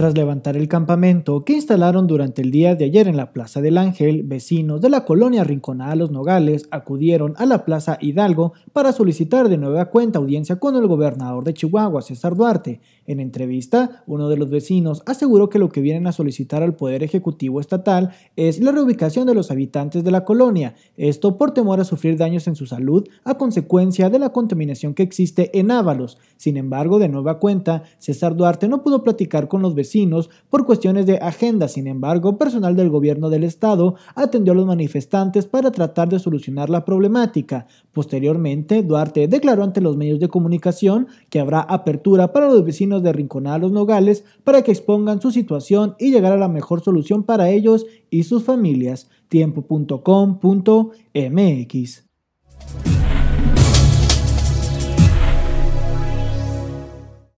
Tras levantar el campamento que instalaron durante el día de ayer en la Plaza del Ángel, vecinos de la colonia Rinconada Los Nogales acudieron a la Plaza Hidalgo para solicitar de nueva cuenta audiencia con el gobernador de Chihuahua, César Duarte. En entrevista, uno de los vecinos aseguró que lo que vienen a solicitar al Poder Ejecutivo Estatal es la reubicación de los habitantes de la colonia, esto por temor a sufrir daños en su salud a consecuencia de la contaminación que existe en Ávalos. Sin embargo, de nueva cuenta, César Duarte no pudo platicar con los vecinos por cuestiones de agenda. Sin embargo, personal del gobierno del estado atendió a los manifestantes para tratar de solucionar la problemática. Posteriormente, Duarte declaró ante los medios de comunicación que habrá apertura para los vecinos de Rinconada Los Nogales para que expongan su situación y llegar a la mejor solución para ellos y sus familias. tiempo.com.mx